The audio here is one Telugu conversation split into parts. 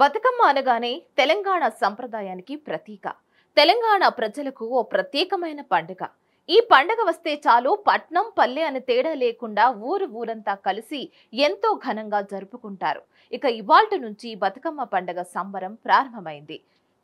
బతుకమ్మ అనగానే తెలంగాణ సంప్రదాయానికి ప్రతీక తెలంగాణ ప్రజలకు ఓ ప్రత్యేకమైన పండుగ ఈ పండగ వస్తే చాలు పట్నం పల్లె అనే తేడా లేకుండా ఊరు ఊరంతా కలిసి ఎంతో ఘనంగా జరుపుకుంటారు ఇక ఇవాళ నుంచి బతుకమ్మ పండగ సంబరం ప్రారంభమైంది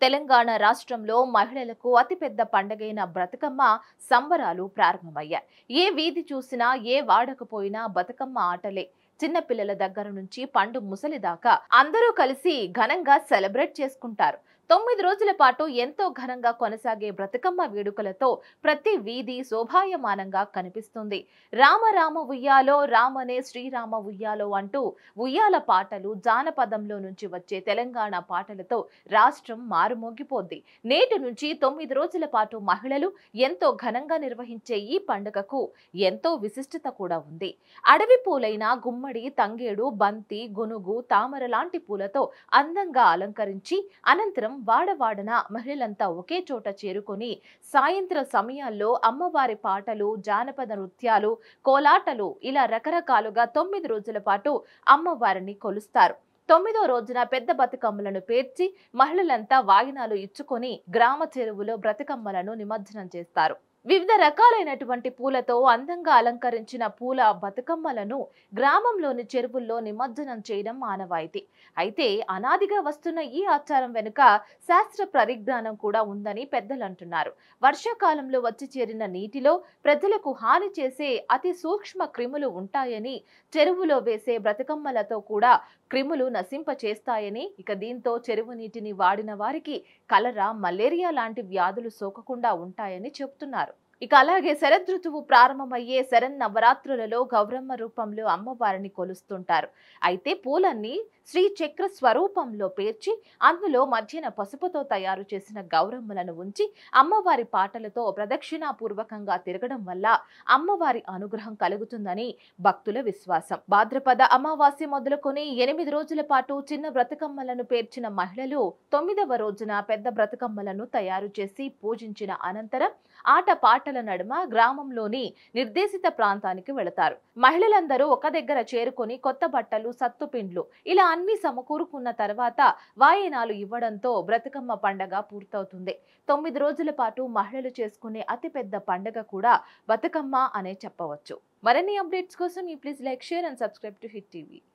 తెలంగాణ రాష్ట్రంలో మహిళలకు అతిపెద్ద పండగైన బతుకమ్మ సంబరాలు ప్రారంభమయ్యాయి ఏ వీధి చూసినా ఏ వాడకపోయినా బతుకమ్మ ఆటలే చిన్నపిల్లల దగ్గర నుంచి పండు ముసలి దాకా అందరూ కలిసి ఘనంగా సెలబ్రేట్ చేసుకుంటారు తొమ్మిది రోజుల పాటు ఎంతో ఘనంగా కొనసాగే బ్రతుకమ్మ వేడుకలతో ప్రతి వీధి శోభాయమానంగా కనిపిస్తుంది రామ రామ ఉయ్యాలో రామనే శ్రీరామ ఉయ్యాలో అంటూ ఉయ్యాల పాటలు జానపదంలో నుంచి వచ్చే తెలంగాణ పాటలతో రాష్ట్రం మారుమోగిపోద్ది నేటి నుంచి తొమ్మిది రోజుల పాటు మహిళలు ఎంతో ఘనంగా నిర్వహించే ఈ పండుగకు ఎంతో విశిష్టత కూడా ఉంది అడవి పూలైన గుమ్మడి తంగేడు బంతి గునుగు తామర లాంటి పూలతో అందంగా అలంకరించి అనంతరం వాడవాడన మహిళలంతా ఒకే చోట చేరుకొని సాయంత్ర సమయాల్లో అమ్మవారి పాటలు జానపద నృత్యాలు కోలాటలు ఇలా రకరకాలుగా తొమ్మిది రోజుల పాటు అమ్మవారిని కొలుస్తారు తొమ్మిదో రోజున పెద్ద బతుకమ్మలను పేర్చి మహిళలంతా వాయినాలు ఇచ్చుకొని గ్రామ చెరువులో బ్రతుకమ్మలను నిమజ్జనం చేస్తారు వివిధ రకాలైనటువంటి పూలతో అందంగా అలంకరించిన పూల బతుకమ్మలను గ్రామంలోని చెరువుల్లో నిమజ్జనం చేయడం మానవాయితీ అయితే అనాదిగా వస్తున్న ఈ ఆచారం వెనుక శాస్త్ర పరిజ్ఞానం కూడా ఉందని పెద్దలు అంటున్నారు వర్షాకాలంలో వచ్చి చేరిన నీటిలో ప్రజలకు హాని చేసే అతి సూక్ష్మ క్రిములు ఉంటాయని చెరువులో వేసే బ్రతుకమ్మలతో కూడా క్రిములు నశింపచేస్తాయని ఇక దీంతో చెరువు నీటిని వాడిన వారికి కలరా మలేరియా లాంటి వ్యాధులు సోకకుండా ఉంటాయని చెబుతున్నారు ఇక అలాగే శరదృతువు ప్రారంభమయ్యే నవరాత్రులలో గౌరమ్మ రూపంలో అమ్మవారిని కొలుస్తుంటారు అయితే పూలన్నీ శ్రీ చక్ర స్వరూపంలో పేర్చి అందులో మధ్యన పసుపుతో తయారు చేసిన గౌరమ్మలను ఉంచి అమ్మవారి పాటలతో ప్రదక్షిణాపూర్వకంగా తిరగడం వల్ల అమ్మవారి అనుగ్రహం కలుగుతుందని భక్తుల విశ్వాసం భాద్రపద అమావాస్య మొదలుకొని ఎనిమిది రోజుల పాటు చిన్న బ్రతకమ్మలను పేర్చిన మహిళలు తొమ్మిదవ రోజున పెద్ద బ్రతకమ్మలను తయారు చేసి పూజించిన అనంతరం ఆట పాట పోరాటాల నడుమ గ్రామంలోని నిర్దేశిత ప్రాంతానికి వెళతారు మహిళలందరూ ఒక దగ్గర చేరుకొని కొత్త బట్టలు సత్తుపిండ్లు ఇలా అన్ని సమకూరుకున్న తర్వాత వాయనాలు ఇవ్వడంతో బ్రతుకమ్మ పండగ పూర్తవుతుంది తొమ్మిది రోజుల పాటు మహిళలు చేసుకునే అతిపెద్ద పండగ కూడా బతుకమ్మ అనే చెప్పవచ్చు మరిన్ని అప్డేట్స్ కోసం ఈ please like share and subscribe to Hit TV